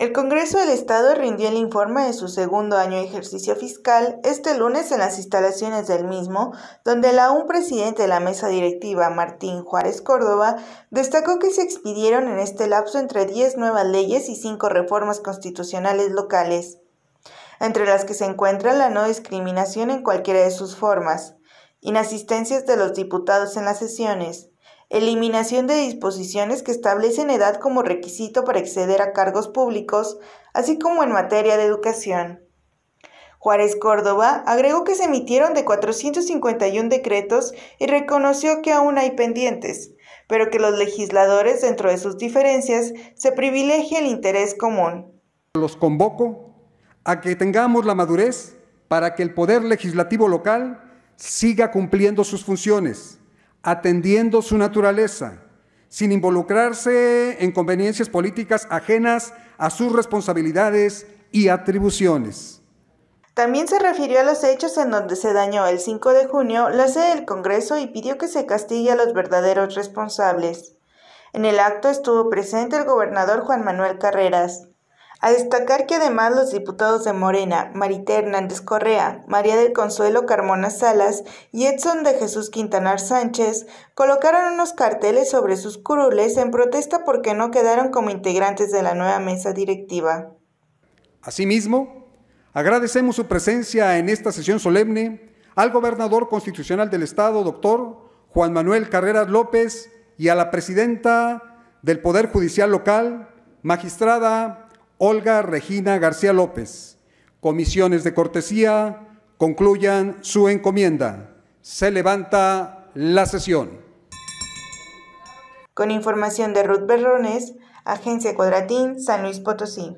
El Congreso del Estado rindió el informe de su segundo año de ejercicio fiscal este lunes en las instalaciones del mismo, donde el aún presidente de la mesa directiva, Martín Juárez Córdoba, destacó que se expidieron en este lapso entre 10 nuevas leyes y 5 reformas constitucionales locales, entre las que se encuentra la no discriminación en cualquiera de sus formas, inasistencias de los diputados en las sesiones, eliminación de disposiciones que establecen edad como requisito para acceder a cargos públicos, así como en materia de educación. Juárez Córdoba agregó que se emitieron de 451 decretos y reconoció que aún hay pendientes, pero que los legisladores, dentro de sus diferencias, se privilegia el interés común. Los convoco a que tengamos la madurez para que el Poder Legislativo local siga cumpliendo sus funciones atendiendo su naturaleza, sin involucrarse en conveniencias políticas ajenas a sus responsabilidades y atribuciones. También se refirió a los hechos en donde se dañó el 5 de junio la sede del Congreso y pidió que se castigue a los verdaderos responsables. En el acto estuvo presente el gobernador Juan Manuel Carreras, a destacar que además los diputados de Morena, Marité Hernández Correa, María del Consuelo Carmona Salas y Edson de Jesús Quintanar Sánchez colocaron unos carteles sobre sus curules en protesta porque no quedaron como integrantes de la nueva mesa directiva. Asimismo, agradecemos su presencia en esta sesión solemne al gobernador constitucional del Estado, doctor Juan Manuel Carreras López, y a la presidenta del Poder Judicial Local, magistrada Olga Regina García López. Comisiones de cortesía concluyan su encomienda. Se levanta la sesión. Con información de Ruth Berrones, Agencia Cuadratín, San Luis Potosí.